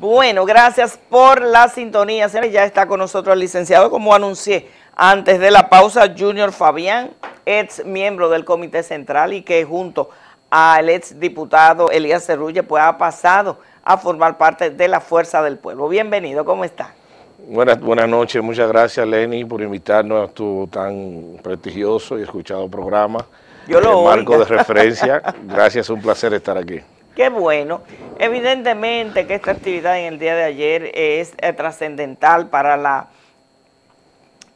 Bueno, gracias por la sintonía. Ya está con nosotros el licenciado, como anuncié antes de la pausa, Junior Fabián, ex miembro del Comité Central y que junto al ex diputado Elías Cerrulle pues ha pasado a formar parte de la Fuerza del Pueblo. Bienvenido, ¿cómo está? Buenas, buenas noches, muchas gracias Lenny por invitarnos a tu tan prestigioso y escuchado programa. Yo lo marco de referencia. Gracias, un placer estar aquí. Qué bueno. Evidentemente que esta actividad en el día de ayer es eh, trascendental para la,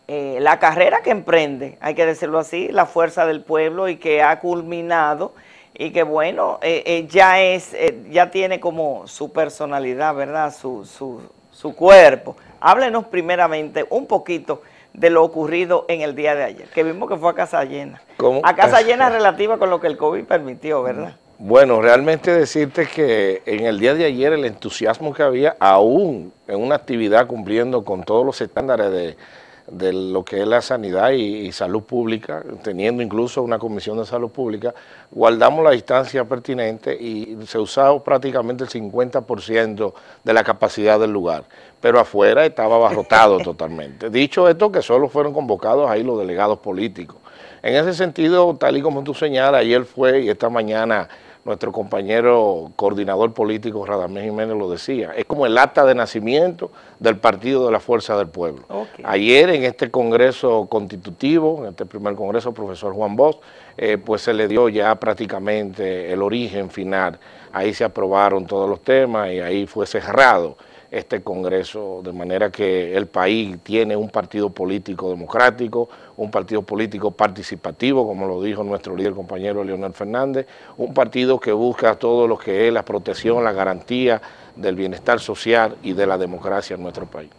eh, la carrera que emprende, hay que decirlo así, la fuerza del pueblo y que ha culminado y que bueno, eh, ya es, ya tiene como su personalidad, ¿verdad? Su, su, su cuerpo. Háblenos primeramente un poquito de lo ocurrido en el día de ayer, que vimos que fue a casa llena. ¿Cómo? A casa llena relativa con lo que el COVID permitió, ¿verdad? Bueno, realmente decirte que en el día de ayer el entusiasmo que había, aún en una actividad cumpliendo con todos los estándares de, lo que es la sanidad y, salud pública, teniendo incluso una comisión de salud pública, guardamos la distancia pertinente y se usaba prácticamente el 50% de la capacidad del lugar, pero afuera estaba abarrotado totalmente. Dicho esto, que solo fueron convocados ahí los delegados políticos. En ese sentido, tal y como tú señalas, ayer fue y esta mañana nuestro compañero coordinador político Radamés Jiménez lo decía, es como el acta de nacimiento del Partido de la Fuerza del Pueblo. Ayer en este Congreso Constitutivo, en este primer Congreso, profesor Juan Bosch, eh, pues se le dio ya prácticamente el origen final. Ahí se aprobaron todos los temas y ahí fue cerrado este Congreso, de manera que el país tiene un partido político democrático, un partido político participativo, como lo dijo nuestro líder compañero Leonel Fernández, un partido que busca todo lo que es la protección, la garantía del bienestar social y de la democracia en nuestro país.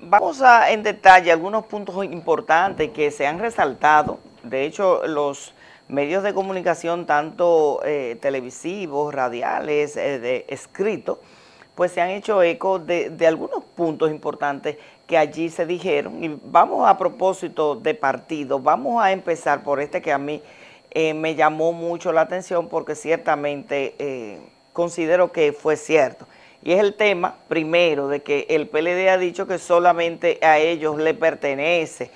Vamos a en detalle algunos puntos importantes que se han resaltado. De hecho, los medios de comunicación, tanto eh, televisivos, radiales, eh, de, escritos, pues se han hecho eco de, algunos puntos importantes que allí se dijeron. Y vamos a propósito de partido, vamos a empezar por este que a mí eh, me llamó mucho la atención porque ciertamente eh, considero que fue cierto. Y es el tema, primero, de que el PLD ha dicho que solamente a ellos le pertenece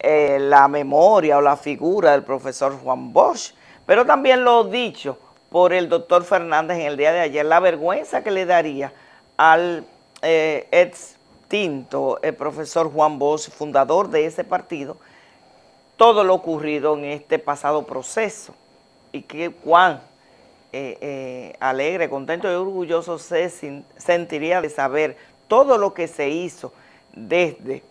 eh, la memoria o la figura del profesor Juan Bosch, pero también lo dicho por el doctor Fernández en el día de ayer, la vergüenza que le daría al eh, extinto el eh, profesor Juan Bosch, fundador de ese partido, todo lo ocurrido en este pasado proceso y que cuán eh, alegre, contento y orgulloso se sentiría de saber todo lo que se hizo desde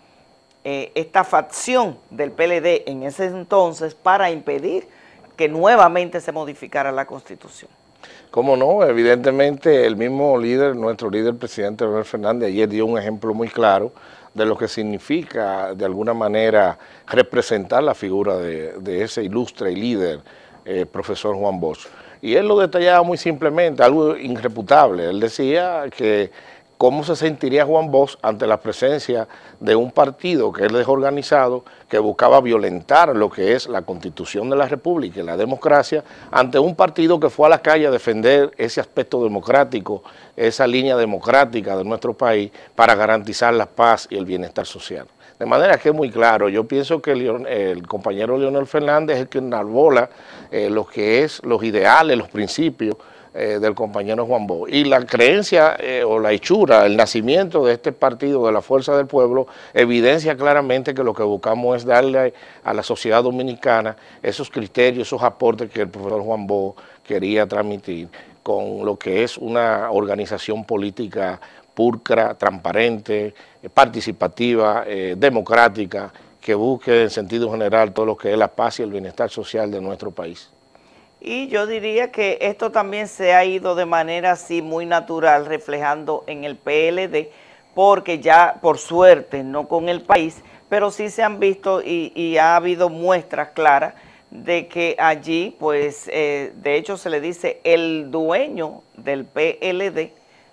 esta facción del PLD en ese entonces para impedir que nuevamente se modificara la Constitución. Cómo no, evidentemente el mismo líder, nuestro líder presidente Leonel Fernández, ayer dio un ejemplo muy claro de lo que significa de alguna manera representar la figura de, ese ilustre y líder, eh, profesor Juan Bosch. Y él lo detallaba muy simplemente, algo irreputable. Él decía que cómo se sentiría Juan Bosch ante la presencia de un partido que es desorganizado, que buscaba violentar lo que es la constitución de la república y la democracia, ante un partido que fue a la calle a defender ese aspecto democrático, esa línea democrática de nuestro país para garantizar la paz y el bienestar social. De manera que es muy claro, yo pienso que el, compañero Leonel Fernández es el que enarbola eh, lo que es los ideales, los principios eh, del compañero Juan Bo. Y la creencia eh, o la hechura, el nacimiento de este partido de la Fuerza del Pueblo, evidencia claramente que lo que buscamos es darle a la sociedad dominicana esos criterios, esos aportes que el profesor Juan Bo quería transmitir con lo que es una organización política pulcra, transparente, eh, participativa, democrática, que busque en sentido general todo lo que es la paz y el bienestar social de nuestro país. Y yo diría que esto también se ha ido de manera así muy natural reflejando en el PLD, porque ya por suerte, no con el país, pero sí se han visto y, ha habido muestras claras de que allí, pues, eh, de hecho se le dice el dueño del PLD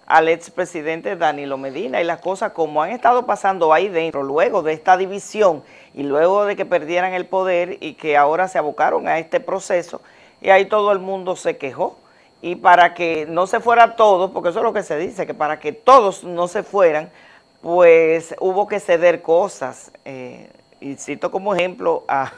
al expresidente Danilo Medina y las cosas como han estado pasando ahí dentro, luego de esta división y luego de que perdieran el poder y que ahora se abocaron a este proceso, y ahí todo el mundo se quejó. Y para que no se fuera todo, porque eso es lo que se dice, que para que todos no se fueran, pues hubo que ceder cosas. Eh, y cito como ejemplo a,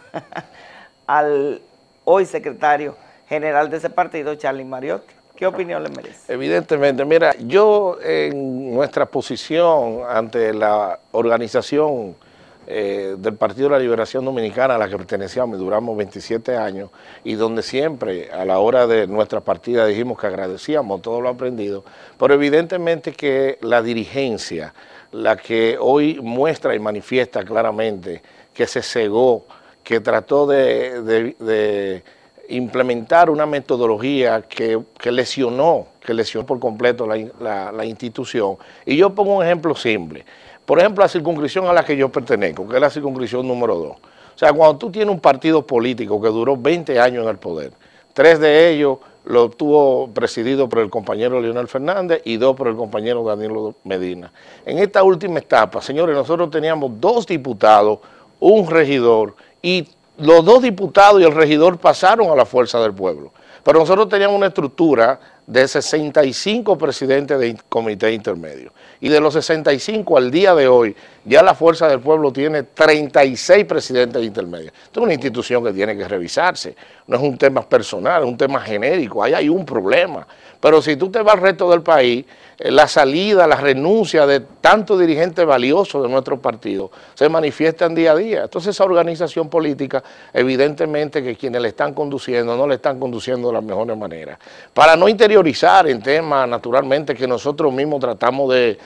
al hoy secretario general de ese partido, Charlie Mariotti. ¿Qué opinión le merece? Evidentemente, mira, yo en nuestra posición ante la organización eh, del Partido de la Liberación Dominicana a la que pertenecíamos y duramos 27 años y donde siempre a la hora de nuestra partida dijimos que agradecíamos todo lo aprendido, pero evidentemente que la dirigencia, la que hoy muestra y manifiesta claramente que se cegó, que trató de, implementar una metodología que, lesionó, que lesionó por completo la institución. Y yo pongo un ejemplo simple. Por ejemplo, la circunscripción a la que yo pertenezco, que es la circunscripción número 2. O sea, cuando tú tienes un partido político que duró 20 años en el poder, tres de ellos lo tuvo presidido por el compañero Leonel Fernández y dos por el compañero Danilo Medina. En esta última etapa, señores, nosotros teníamos dos diputados, un regidor y los dos diputados y el regidor pasaron a la fuerza del pueblo. Pero nosotros teníamos una estructura de 65 presidentes de comité intermedio. Y de los 65 al día de hoy, ya la Fuerza del Pueblo tiene 36 presidentes de intermedio. Esto es una institución que tiene que revisarse. No es un tema personal, es un tema genérico. Ahí hay un problema. Pero si tú te vas al resto del país, eh, la salida, la renuncia de tantos dirigentes valiosos de nuestro partido se manifiestan día a día. Entonces esa organización política, evidentemente que quienes le están conduciendo no le están conduciendo de la mejor manera. Para no interior en temas, naturalmente, que nosotros mismos tratamos de,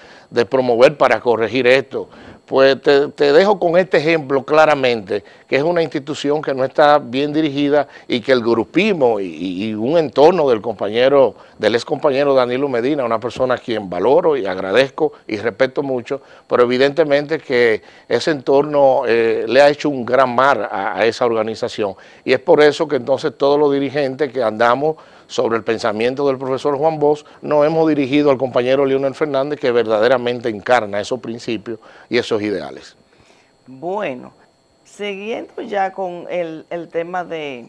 promover para corregir esto. Pues te, dejo con este ejemplo claramente, que es una institución que no está bien dirigida y que el grupismo y, un entorno del compañero, del ex compañero Danilo Medina, una persona a quien valoro y agradezco y respeto mucho, pero evidentemente que ese entorno eh, le ha hecho un gran mar a esa organización. Y es por eso que entonces todos los dirigentes que andamos sobre el pensamiento del profesor Juan Bosch, nos hemos dirigido al compañero Leonel Fernández que verdaderamente encarna esos principios y esos ideales. Bueno, siguiendo ya con el, tema de,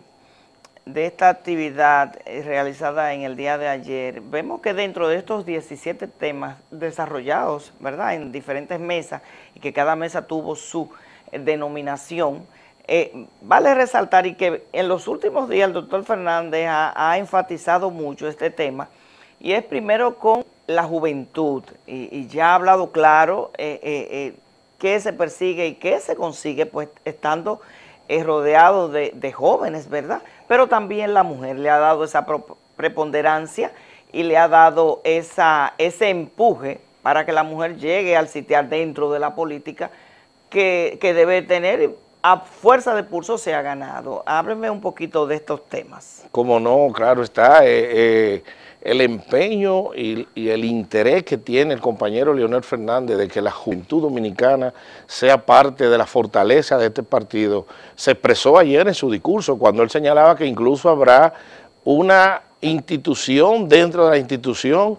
esta actividad eh, realizada en el día de ayer, vemos que dentro de estos 17 temas desarrollados, ¿verdad?, en diferentes mesas, y que cada mesa tuvo su eh, denominación, eh, vale resaltar y que en los últimos días el doctor Fernández ha, enfatizado mucho este tema y es primero con la juventud y, ya ha hablado claro eh, eh, qué se persigue y qué se consigue pues estando rodeado de, jóvenes, ¿verdad? Pero también la mujer le ha dado esa preponderancia y le ha dado esa, ese empuje para que la mujer llegue al sitiar dentro de la política que debe tener a fuerza de pulso se ha ganado. Ábreme un poquito de estos temas. Como no, claro está. Eh, eh, el empeño y, y, el interés que tiene el compañero Leonel Fernández de que la juventud dominicana sea parte de la fortaleza de este partido se expresó ayer en su discurso cuando él señalaba que incluso habrá una institución dentro de la institución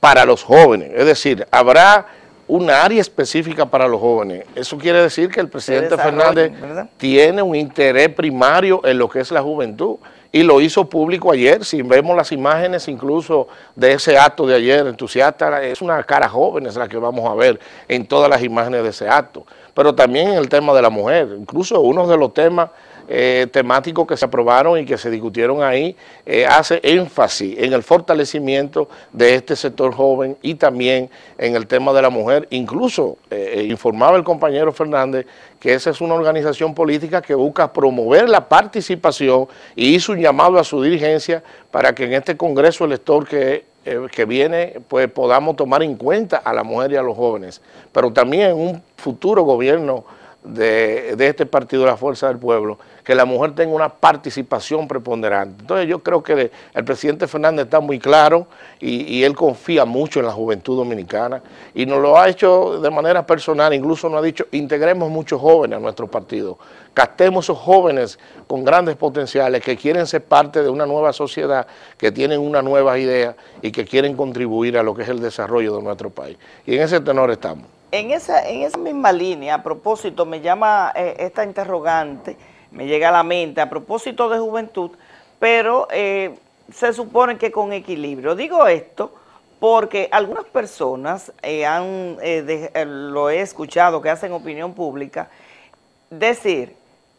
para los jóvenes. Es decir, habrá un área específica para los jóvenes. Eso quiere decir que el presidente Fernández tiene un interés primario en lo que es la juventud y lo hizo público ayer. Si vemos las imágenes incluso de ese acto de ayer, entusiasta, es una cara joven es la que vamos a ver en todas las imágenes de ese acto. Pero también en el tema de la mujer, incluso uno de los temas eh, temáticos que se aprobaron y que se discutieron ahí eh, hace énfasis en el fortalecimiento de este sector joven y también en el tema de la mujer. Incluso eh, eh, informaba el compañero Fernández que esa es una organización política que busca promover la participación y hizo un llamado a su dirigencia para que en este Congreso Elector que que viene, pues, podamos tomar en cuenta a la mujer y a los jóvenes, pero también en un futuro gobierno de, este partido, la fuerza del pueblo, que la mujer tenga una participación preponderante. Entonces yo creo que el presidente Fernández está muy claro y, él confía mucho en la juventud dominicana y nos lo ha hecho de manera personal, incluso nos ha dicho, integremos muchos jóvenes a nuestro partido, castemos esos jóvenes con grandes potenciales que quieren ser parte de una nueva sociedad, que tienen una nueva idea y que quieren contribuir a lo que es el desarrollo de nuestro país. Y en ese tenor estamos. En esa, en esa misma línea, a propósito, me llama eh, esta interrogante, me llega a la mente, a propósito de juventud, pero eh, se supone que con equilibrio. Digo esto porque algunas personas eh, han, lo he escuchado, que hacen opinión pública, decir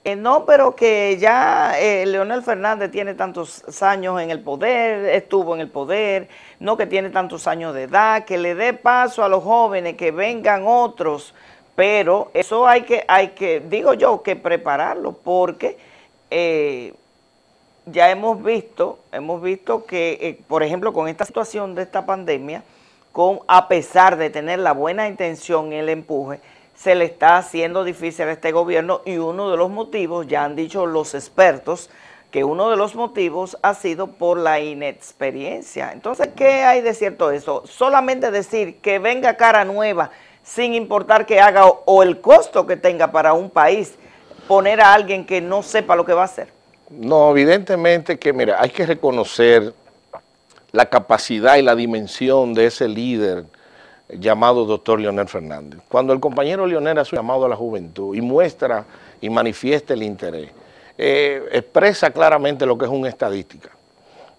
eh, no, pero que ya eh, Leonel Fernández tiene tantos años en el poder, estuvo en el poder, no que tiene tantos años de edad, que le dé paso a los jóvenes, que vengan otros, pero eso hay que, hay que digo yo, que prepararlo, porque eh, ya hemos visto, hemos visto que, por ejemplo, con esta situación de esta pandemia, con, a pesar de tener la buena intención, el empuje, se le está haciendo difícil a este gobierno y uno de los motivos, ya han dicho los expertos, que uno de los motivos ha sido por la inexperiencia. Entonces, ¿qué hay de cierto eso? Solamente decir que venga cara nueva, sin importar que haga o el costo que tenga para un país, poner a alguien que no sepa lo que va a hacer. No, evidentemente que, mira, hay que reconocer la capacidad y la dimensión de ese líder llamado doctor Leonel Fernández. Cuando el compañero Leonel hace un llamado a la juventud y muestra y manifiesta el interés, eh, expresa claramente lo que es una estadística.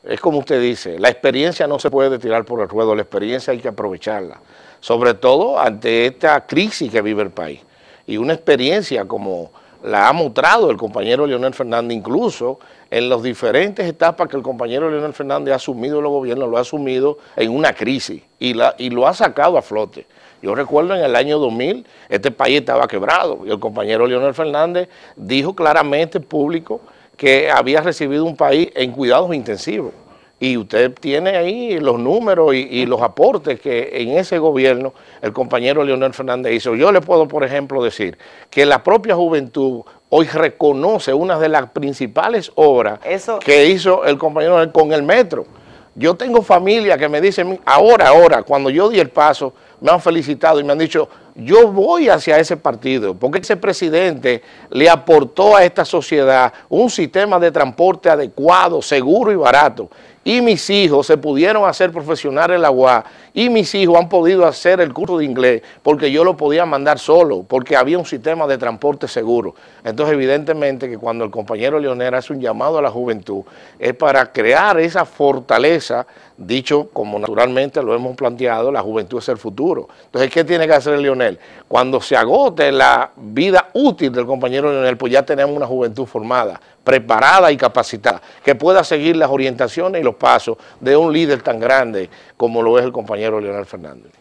Es como usted dice, la experiencia no se puede tirar por el ruedo, la experiencia hay que aprovecharla, sobre todo ante esta crisis que vive el país. Y una experiencia como la ha mostrado el compañero Leonel Fernández, incluso en las diferentes etapas que el compañero Leonel Fernández ha asumido el gobierno, lo ha asumido en una crisis y, la, y lo ha sacado a flote. Yo recuerdo en el año 2000, este país estaba quebrado y el compañero Leonel Fernández dijo claramente público que había recibido un país en cuidados intensivos y usted tiene ahí los números y, los aportes que en ese gobierno el compañero Leonel Fernández hizo. Yo le puedo, por ejemplo, decir que la propia juventud hoy reconoce una de las principales obras que hizo el compañero con el metro. Yo tengo familia que me dice ahora, ahora, cuando yo di el paso, me han felicitado y me han dicho, yo voy hacia ese partido, porque ese presidente le aportó a esta sociedad un sistema de transporte adecuado, seguro y barato y mis hijos se pudieron hacer profesionales en la UA y mis hijos han podido hacer el curso de inglés porque yo lo podía mandar solo, porque había un sistema de transporte seguro. Entonces, evidentemente que cuando el compañero Leonel hace un llamado a la juventud, es para crear esa fortaleza dicho como naturalmente lo hemos planteado, la juventud es el futuro. Entonces, ¿qué tiene que hacer Leonel Cuando se agote la vida útil del compañero Leonel pues ya tenemos una juventud formada, preparada y capacitada, que pueda seguir las orientaciones y los pasos de un líder tan grande como lo es el compañero Leonel Fernández.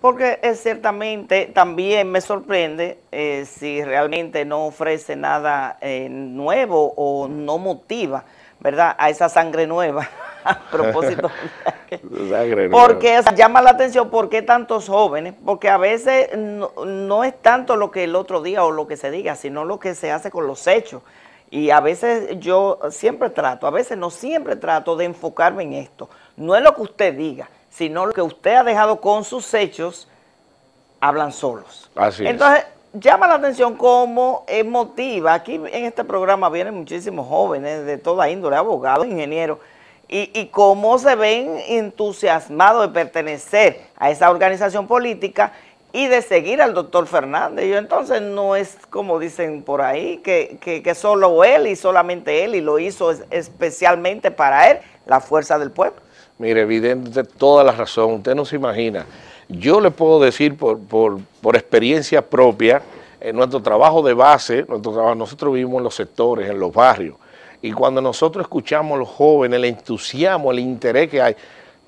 Porque es ciertamente también me sorprende eh, si realmente no ofrece nada eh, nuevo o no motiva, ¿verdad?, a esa sangre nueva. a propósito. porque llama la atención por qué tantos jóvenes, porque a veces no, es tanto lo que el otro día o lo que se diga, sino lo que se hace con los hechos. Y a veces yo siempre trato, a veces no siempre trato de enfocarme en esto. No es lo que usted diga, sino lo que usted ha dejado con sus hechos, hablan solos. Así Entonces, llama la atención cómo emotiva Aquí en este programa vienen muchísimos jóvenes de toda índole, abogados, ingenieros y, cómo se ven entusiasmados de pertenecer a esa organización política y de seguir al doctor Fernández. Yo entonces no es como dicen por ahí, que, que, solo él y solamente él, y lo hizo especialmente para él, la fuerza del pueblo. Mire, evidente toda la razón, usted no se imagina. Yo le puedo decir por, por, experiencia propia, en nuestro trabajo de base, nuestro nosotros vivimos en los sectores, en los barrios, y cuando nosotros escuchamos a los jóvenes, el entusiasmo, el interés que hay,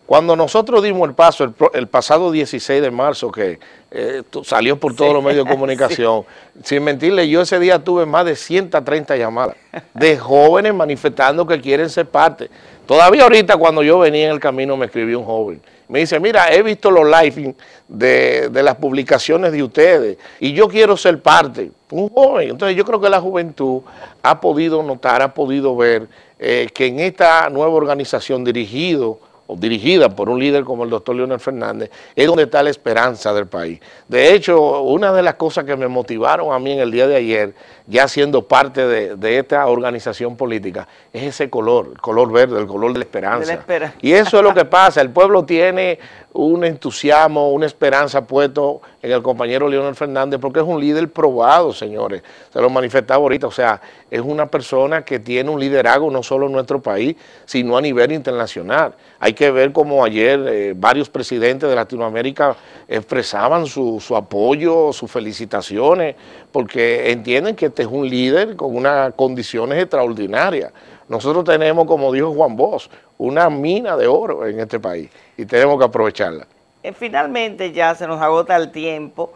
cuando nosotros dimos el paso el, pasado 16 de marzo, que eh, salió por todos los medios de comunicación, sin mentirle, yo ese día tuve más de 130 llamadas de jóvenes manifestando que quieren ser parte. Todavía ahorita cuando yo venía en el camino me escribió un joven. Me dice, mira, he visto los live de, las publicaciones de ustedes y yo quiero ser parte. Un joven. Entonces yo creo que la juventud ha podido notar, ha podido ver eh, que en esta nueva organización dirigido o dirigida por un líder como el doctor Leonel Fernández, es donde está la esperanza del país. De hecho, una de las cosas que me motivaron a mí en el día de ayer, ya siendo parte de, esta organización política, es ese color, el color verde, el color de la esperanza. Y eso es lo que pasa, el pueblo tiene un entusiasmo, una esperanza puesto en el compañero Leonel Fernández, porque es un líder probado, señores. Se lo manifestaba ahorita, o sea, es una persona que tiene un liderazgo no solo en nuestro país, sino a nivel internacional. Hay que ver como ayer eh, varios presidentes de Latinoamérica expresaban su, su, apoyo, sus felicitaciones, porque entienden que este es un líder con unas condiciones extraordinarias. Nosotros tenemos, como dijo Juan Bosch, una mina de oro en este país y tenemos que aprovecharla. Eh, finalmente ya se nos agota el tiempo.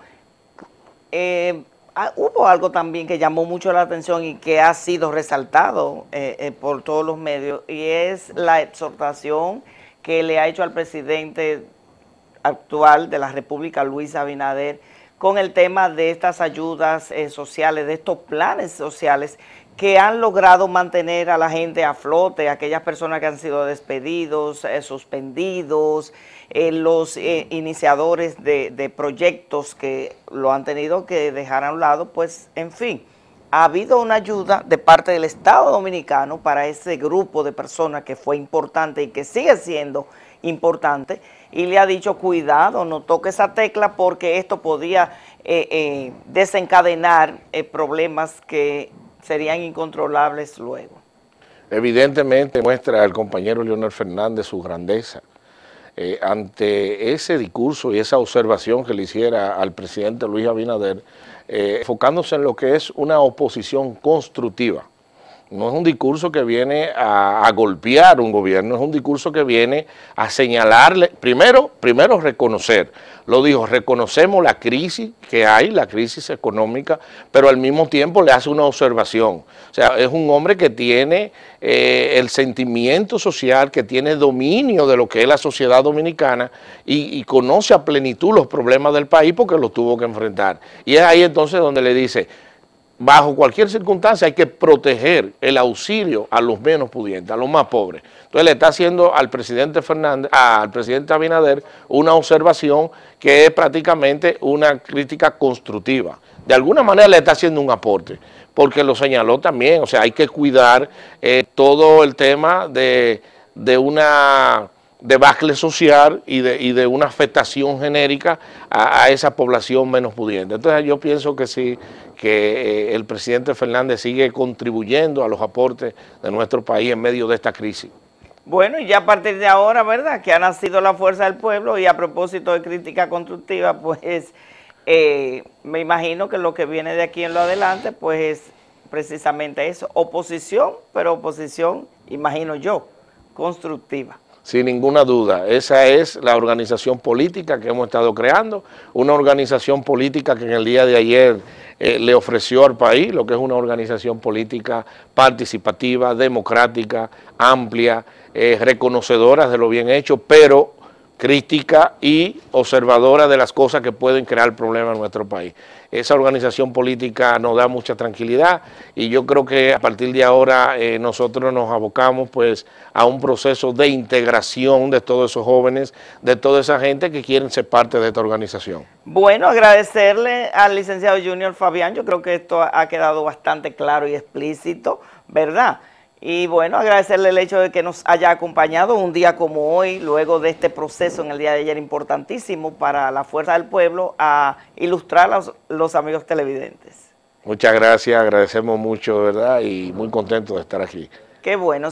Eh, ah, hubo algo también que llamó mucho la atención y que ha sido resaltado por todos los medios y es la exhortación que le ha hecho al presidente actual de la República, Luis Abinader, con el tema de estas ayudas eh, sociales, de estos planes sociales que han logrado mantener a la gente a flote, aquellas personas que han sido despedidos, eh, suspendidos, eh, los iniciadores de, de proyectos que lo han tenido que dejar a un lado, pues en fin ha habido una ayuda de parte del Estado Dominicano para ese grupo de personas que fue importante y que sigue siendo importante y le ha dicho cuidado, no toque esa tecla porque esto podía eh, eh, desencadenar eh, problemas que serían incontrolables luego. Evidentemente muestra al compañero Leonel Fernández su grandeza. ante ese discurso y esa observación que le hiciera al presidente Luis Abinader, eh, enfocándose en lo que es una oposición constructiva no es un discurso que viene a, golpear un gobierno, es un discurso que viene a señalarle, primero, primero reconocer, lo dijo, reconocemos la crisis que hay, la crisis económica, pero al mismo tiempo le hace una observación. O sea, es un hombre que tiene eh, el sentimiento social, que tiene dominio de lo que es la sociedad dominicana y, y conoce a plenitud los problemas del país porque los tuvo que enfrentar. Y es ahí entonces donde le dice, bajo cualquier circunstancia hay que proteger el auxilio a los menos pudientes, a los más pobres. Entonces le está haciendo al presidente Fernández, al presidente Abinader una observación que es prácticamente una crítica constructiva. De alguna manera le está haciendo un aporte, porque lo señaló también, o sea, hay que cuidar eh, todo el tema de una de debacle social y de, y de una afectación genérica a, esa población menos pudiente. Entonces yo pienso que sí, que eh, el presidente Fernández sigue contribuyendo a los aportes de nuestro país en medio de esta crisis. Bueno, y ya a partir de ahora, ¿verdad?, que ha nacido la fuerza del pueblo y a propósito de crítica constructiva, pues eh, me imagino que lo que viene de aquí en lo adelante, pues es precisamente eso, oposición, pero oposición, imagino yo, constructiva sin ninguna duda. Esa es la organización política que hemos estado creando, una organización política que en el día de ayer eh, le ofreció al país lo que es una organización política participativa, democrática, amplia, eh, reconocedora de lo bien hecho, pero crítica y observadora de las cosas que pueden crear problemas en nuestro país. Esa organización política nos da mucha tranquilidad y yo creo que a partir de ahora eh, nosotros nos abocamos pues a un proceso de integración de todos esos jóvenes, de toda esa gente que quieren ser parte de esta organización. Bueno, agradecerle al licenciado Junior Fabián, yo creo que esto ha quedado bastante claro y explícito, ¿verdad? Y bueno, agradecerle el hecho de que nos haya acompañado un día como hoy, luego de este proceso en el día de ayer importantísimo para la Fuerza del Pueblo, a ilustrar a los, amigos televidentes. Muchas gracias, agradecemos mucho, ¿verdad? Y muy contento de estar aquí. Qué bueno.